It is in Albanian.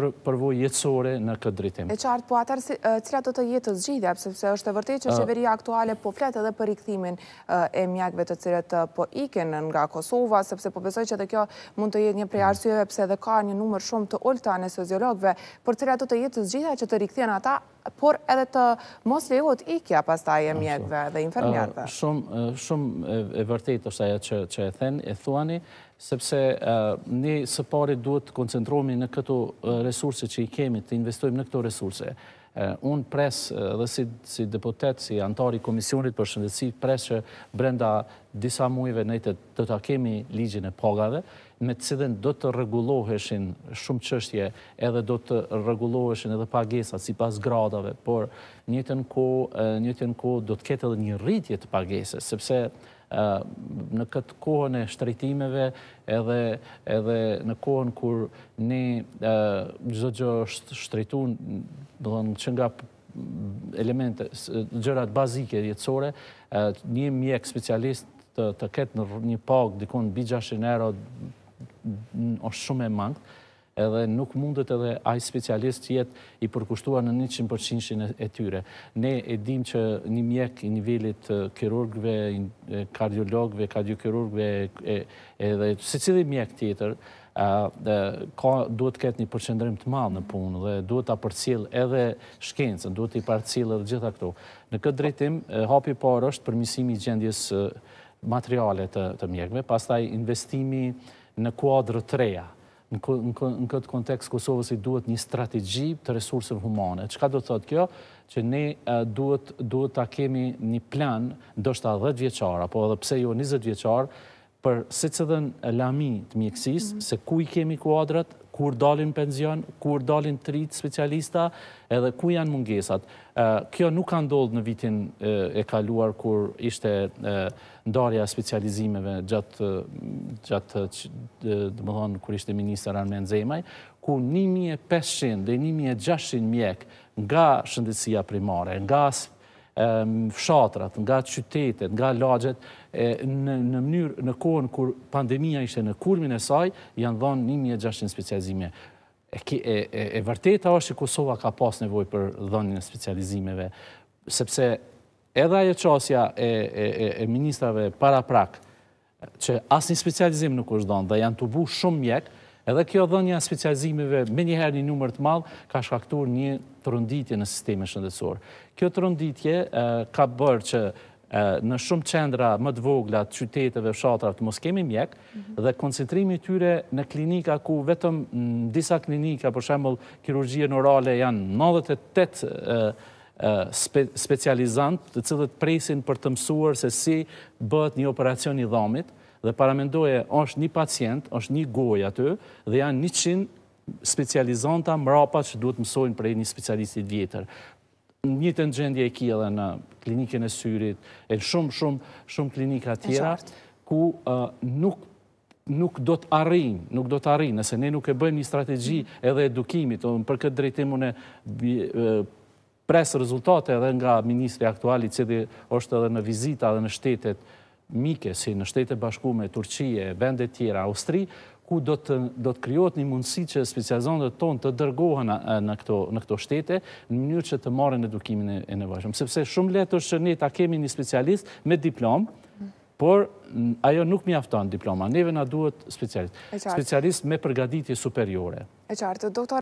përvoj jetësore në këtë drejtim. E qartë, po atër cilat do të jetë të zgjidja, përse është e vërti që shqeveria aktuale po fletë edhe për ikthimin e mjekve të cilat po iken nga Kosova, sepse po besoj që dhe kjo mund të jetë një prej mm. arsyeve, përse dhe ka një numër shumë të olta në soziologve, për cilat do të jetë të që të rikthjen ata, por edhe të mos lehot ikja pastaj e mjekve dhe infermjerve. Shumë e vërtit është aja që e thenë, e thuani, sepse ne së pari duhet të koncentrohemi në këto resurse që i kemi, të investojmë në këto resurse. Unë pres dhe si deputet, si antari Komisionit për Shëndetësi, pres që brenda disa mujve ne të të kemi ligjën e pagave, me të cilën do të regulloheshin shumë qështje edhe do të regulloheshin edhe pagesat si pas gradave, por njëtën ko do të ketë edhe një rritje të pageset, sepse në këtë kohën e shtrejtimeve edhe në kohën kur ne gjithë gjë është shtrejtu në që nga elemente, gjërat bazike jetësore, një mjek specialist të ketë një pagë dikon bi 600 euro është shumë e mangë, edhe nuk mundet edhe aj specialist jet i përkushtua në 100% e tyre. Ne e dim që një mjek i nivellit kirurgve, kardiologve, kardiokirurgve, edhe se cili mjek tjetër, duhet të ketë një përqendrim të malë në punë dhe duhet të apërcil edhe shkencën, duhet të i parëcil edhe gjitha këtu. Në këtë drejtim, hapi parë është përmisimi gjendjes materialet të mjekve, pas taj investimi në kuadrë të reja, në këtë kontekst Kosovës i duhet një strategji të resursëm humane. Qëka do të thotë kjo? Që ne duhet të kemi një plan, ndoshta 10 vjeqar, apo edhe pse jo 20 vjeqar, për se cëdhen lami të mjekësis, mhm. se ku i kemi kuadrat, kur dalin penzion, kur dalin të rritë specialista, edhe ku janë mungesat. Kjo nuk ka ndollë në vitin e kaluar, kur ishte ndarja specializimeve gjatë, dhe më thonë, kur ishte minister Armen Zemaj, ku 1500 dhe 1600 mjek nga shëndetsia primare, nga specializimeve, fshatrat, nga qytetet, nga lagjet, në mënyrë në kohën kur pandemija ishte në kulmin e saj, janë dhonë 1600 specializime. E vërteta është që Kosova ka pas nevoj për dhonë një specializimeve, sepse edhe ajo qasja e ministrave para prak, që asë një specializim nuk është dhonë, dhe janë të bu shumë mjekë, Edhe kjo dhënja specializimive me njëherë një numër të malë ka shkaktur një të rënditje në sistemi shëndetsorë. Kjo të rënditje ka bërë që në shumë qendra më të vogla të qyteteve shatrave, të mos kemi mjek mhm. dhe koncentrimi tyre në klinika ku vetëm në disa klinika, për shemëll kirurgje në orale janë 98 specializant të cilët presin për të mësuar se si bët një operacion i dhamit, dhe paramendoje është një pacient, është një gojë aty, dhe janë një qinë specializanta mrapa që duhet mësojnë për e një specialistit vjetër. Një të nëgjendje e kje dhe në klinikën e syrit, e shumë, shumë, shumë klinika tjera, ku nuk nuk do të arrinë, nuk do të arrinë, nëse ne nuk e bëjmë një strategji mm. edhe edukimit, për këtë drejtimun e presë rezultate edhe nga ministri aktuali, që dhe është edhe në vizita dhe në shtetet mike, si në shtete bashkume, Turqie, vende tjera, Austri, ku do të kryot një mundësi që specializantët tonë të dërgohën në këto shtete, në mënyrë që të marën edukimin e nevojshëm. Sepse shumë është që ne ta kemi një specialist me diplomë, por ajo nuk mi aftonë diploma, neve na duhet specialist, specialist me përgaditje superiore. E qartë, doktor?